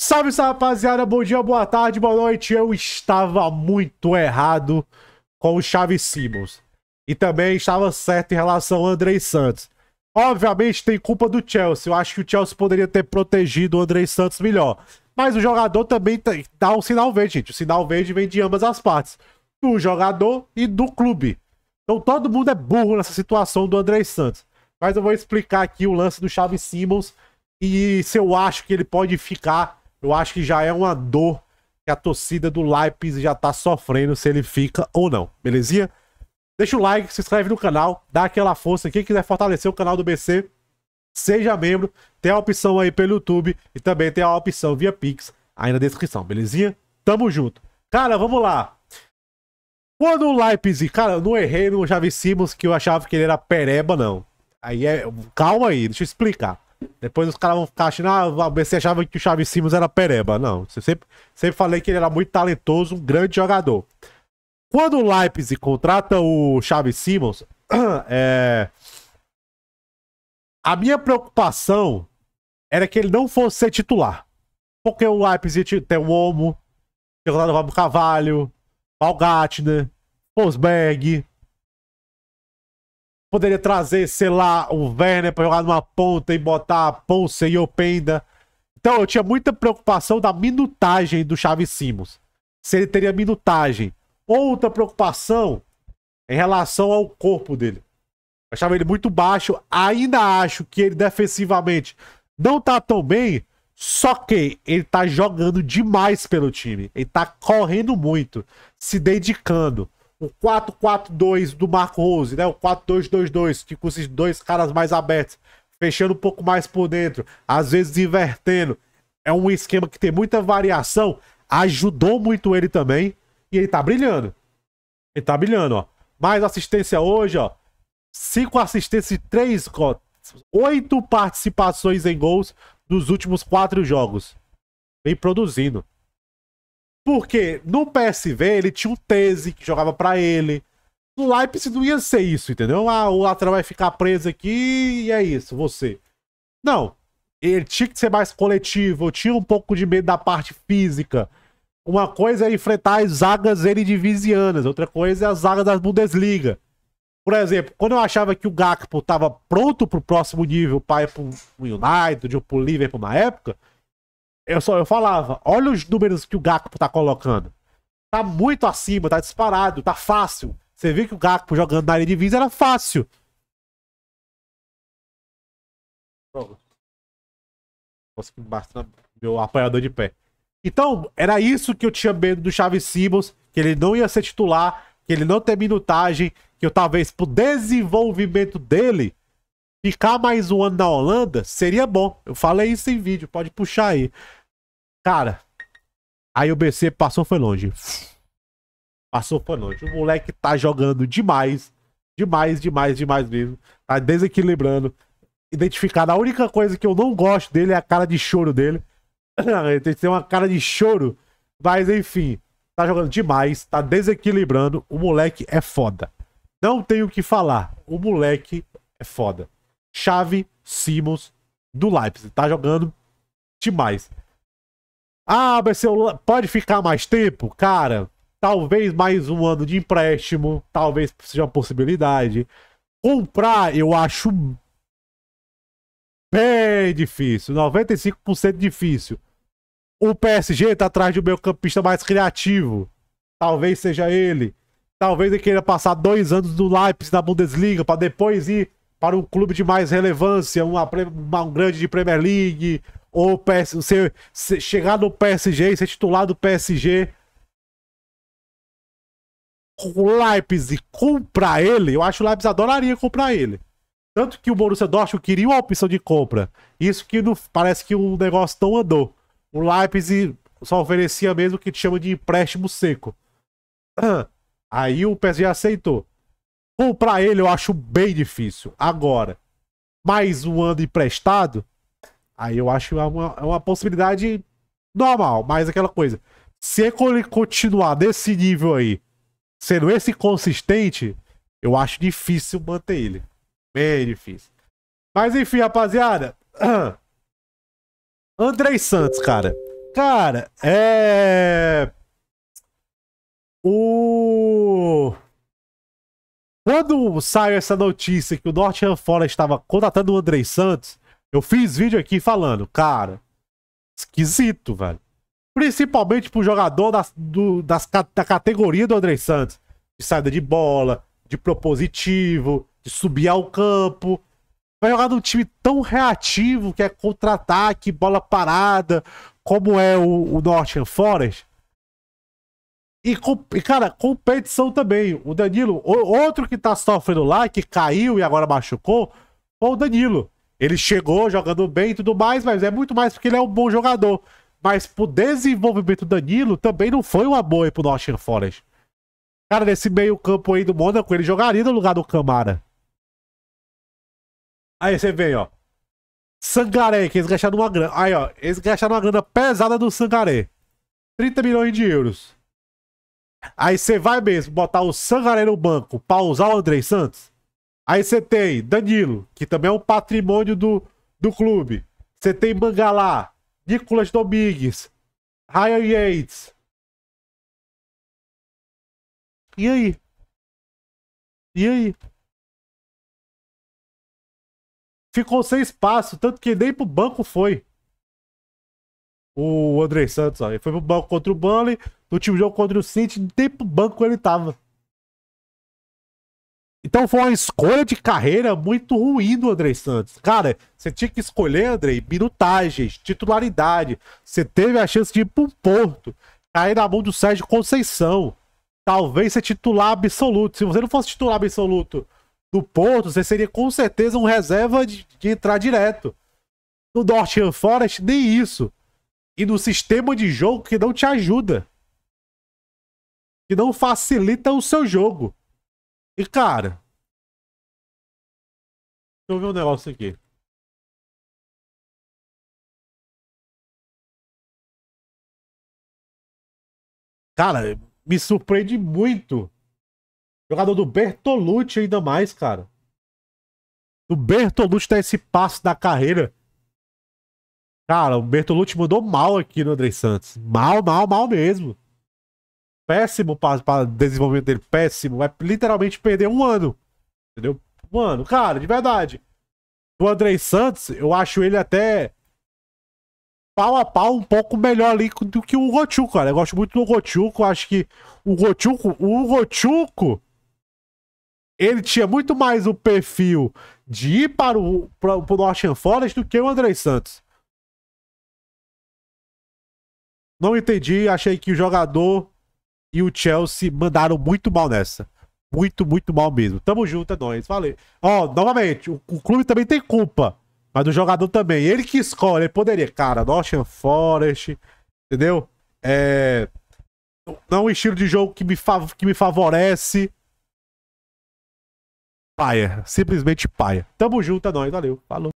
Salve, salve, rapaziada. Bom dia, boa tarde, boa noite. Eu estava muito errado com o Chaves Simmons. E também estava certo em relação ao Andrei Santos. Obviamente tem culpa do Chelsea. Eu acho que o Chelsea poderia ter protegido o Andrei Santos melhor. Mas o jogador também tá, dá um sinal verde, gente. O sinal verde vem de ambas as partes. Do jogador e do clube. Então todo mundo é burro nessa situação do Andrei Santos. Mas eu vou explicar aqui o lance do Chaves Simmons e se eu acho que ele pode ficar eu acho que já é uma dor que a torcida do Leipzig já tá sofrendo se ele fica ou não, belezinha? Deixa o like, se inscreve no canal, dá aquela força. Quem quiser fortalecer o canal do BC, seja membro. Tem a opção aí pelo YouTube e também tem a opção via Pix aí na descrição, belezinha? Tamo junto. Cara, vamos lá. Quando o Leipzig, cara, eu não errei no Javi Simons que eu achava que ele era pereba, não. Aí é. Calma aí, deixa eu explicar. Depois os caras vão ficar achando, ah, você achava que o Xavi Simons era pereba. Não, eu sempre, sempre falei que ele era muito talentoso, um grande jogador. Quando o Leipzig contrata o Xavi Simons, é... a minha preocupação era que ele não fosse ser titular. Porque o Leipzig tem o Omo, tem o Cavalho, o Malgatner, né, Forsberg, Poderia trazer, sei lá, o Werner para jogar numa ponta e botar a Ponce e Openda. Então eu tinha muita preocupação da minutagem do Chaves Simons. Se ele teria minutagem. Outra preocupação em relação ao corpo dele. Eu achava ele muito baixo. Ainda acho que ele defensivamente não tá tão bem. Só que ele tá jogando demais pelo time. Ele tá correndo muito, se dedicando o 4-4-2 do Marco Rose, né? O 4-2-2-2, que com esses dois caras mais abertos, fechando um pouco mais por dentro, às vezes invertendo. É um esquema que tem muita variação, ajudou muito ele também, e ele tá brilhando. Ele tá brilhando, ó. Mais assistência hoje, ó. Cinco assistências e três, ó, oito participações em gols dos últimos quatro jogos. Vem produzindo. Porque no PSV ele tinha o Tese que jogava para ele. No Leipzig não ia ser isso, entendeu? Ah, o lateral vai ficar preso aqui e é isso, você. Não. Ele tinha que ser mais coletivo, Eu tinha um pouco de medo da parte física. Uma coisa é enfrentar as zagas eredivizianas, outra coisa é as zagas da Bundesliga. Por exemplo, quando eu achava que o Gakpo estava pronto para o próximo nível, para ir para o United ou para o Liverpool na época, eu é só eu falava, olha os números que o Gakpo tá colocando. Tá muito acima, tá disparado, tá fácil. Você viu que o Gakpo jogando na área de visa era fácil. Consegui bastante meu apanhador de pé. Então, era isso que eu tinha medo do Chaves Simmons, que ele não ia ser titular, que ele não ter minutagem, que eu talvez pro desenvolvimento dele ficar mais um ano na Holanda seria bom. Eu falei isso em vídeo, pode puxar aí. Cara, aí o BC passou, foi longe. Passou, foi longe. O moleque tá jogando demais. Demais, demais, demais mesmo. Tá desequilibrando. Identificado. A única coisa que eu não gosto dele é a cara de choro dele. Ele tem uma cara de choro. Mas enfim, tá jogando demais, tá desequilibrando. O moleque é foda. Não tenho o que falar. O moleque é foda. Chave Simons do Leipzig. Tá jogando demais. Ah, mas seu pode ficar mais tempo? Cara, talvez mais um ano de empréstimo, talvez seja uma possibilidade. Comprar, eu acho bem difícil, 95% difícil. O PSG tá atrás de um meio-campista mais criativo. Talvez seja ele. Talvez ele queira passar dois anos no Leipzig na Bundesliga para depois ir para um clube de mais relevância, uma, uma, um grande de Premier League, ou PS, você, chegar no PSG e ser titular do PSG o Leipzig comprar ele, eu acho que o Leipzig adoraria comprar ele. Tanto que o Borussia Dortmund queria uma opção de compra. Isso que não, parece que o negócio não andou. O Leipzig só oferecia mesmo o que te chama de empréstimo seco. Aí o PSG aceitou. Comprar ele eu acho bem difícil. Agora, mais um ano emprestado, Aí eu acho uma, uma possibilidade normal, mas aquela coisa. Se ele continuar desse nível aí, sendo esse consistente, eu acho difícil manter ele. Bem difícil. Mas enfim, rapaziada. Andrei Santos, cara. Cara, é. O. Quando saiu essa notícia que o Northam Forest estava contratando o Andrei Santos, eu fiz vídeo aqui falando, cara, esquisito, velho. Principalmente pro jogador das, do, das, da categoria do André Santos. De saída de bola, de propositivo, de subir ao campo. Vai jogar num time tão reativo que é contra-ataque, bola parada, como é o, o Northern Forest. E, e, cara, competição também. O Danilo, o, outro que tá sofrendo lá, que caiu e agora machucou, foi o Danilo. Ele chegou jogando bem e tudo mais, mas é muito mais porque ele é um bom jogador. Mas pro desenvolvimento do Danilo também não foi uma boa aí pro Nottingham Forest. Cara, nesse meio campo aí do Mônaco, ele jogaria no lugar do Camara. Aí você vê, ó. Sangaré, que eles gastaram uma grana. Aí, ó, eles gastaram uma grana pesada do Sangaré. 30 milhões de euros. Aí você vai mesmo botar o Sangaré no banco pra usar o Andrei Santos? Aí você tem Danilo, que também é um patrimônio do, do clube. Você tem Mangalá, Nicolas Domingues, Ryan Yates. E aí? E aí? Ficou sem espaço, tanto que nem pro banco foi. O André Santos, ó. Ele foi pro banco contra o Burnley, no time jogo contra o City, nem pro banco ele tava. Então foi uma escolha de carreira muito ruim do André Santos. Cara, você tinha que escolher, André, minutagens, titularidade. Você teve a chance de ir para o Porto, cair na mão do Sérgio Conceição. Talvez ser titular absoluto. Se você não fosse titular absoluto do Porto, você seria com certeza um reserva de, de entrar direto. No Nottingham Forest, nem isso. E no sistema de jogo que não te ajuda. Que não facilita o seu jogo. E, cara... Deixa eu ver um negócio aqui. Cara, me surpreende muito. Jogador do Bertolucci ainda mais, cara. O Bertolucci tá esse passo da carreira. Cara, o Bertolucci mandou mal aqui no André Santos. Mal, mal, mal mesmo péssimo para desenvolvimento dele, péssimo. vai literalmente perder um ano. Entendeu? Um ano, cara, de verdade. O Andrei Santos, eu acho ele até pau a pau um pouco melhor ali do que o Gochuco, cara. Eu gosto muito do Gochuco, acho que o Gochuco, o Gochuco, ele tinha muito mais o perfil de ir para o para, o Northern Forest do que o André Santos. Não entendi, achei que o jogador e o Chelsea mandaram muito mal nessa. Muito, muito mal mesmo. Tamo junto, é nóis. Valeu. Ó, novamente, o, o clube também tem culpa. Mas o jogador também. Ele que escolhe, ele poderia. Cara, Nottingham Forest, entendeu? É... Não é um estilo de jogo que me, fav que me favorece. Paia. Simplesmente paia. Tamo junto, é nóis. Valeu. Falou.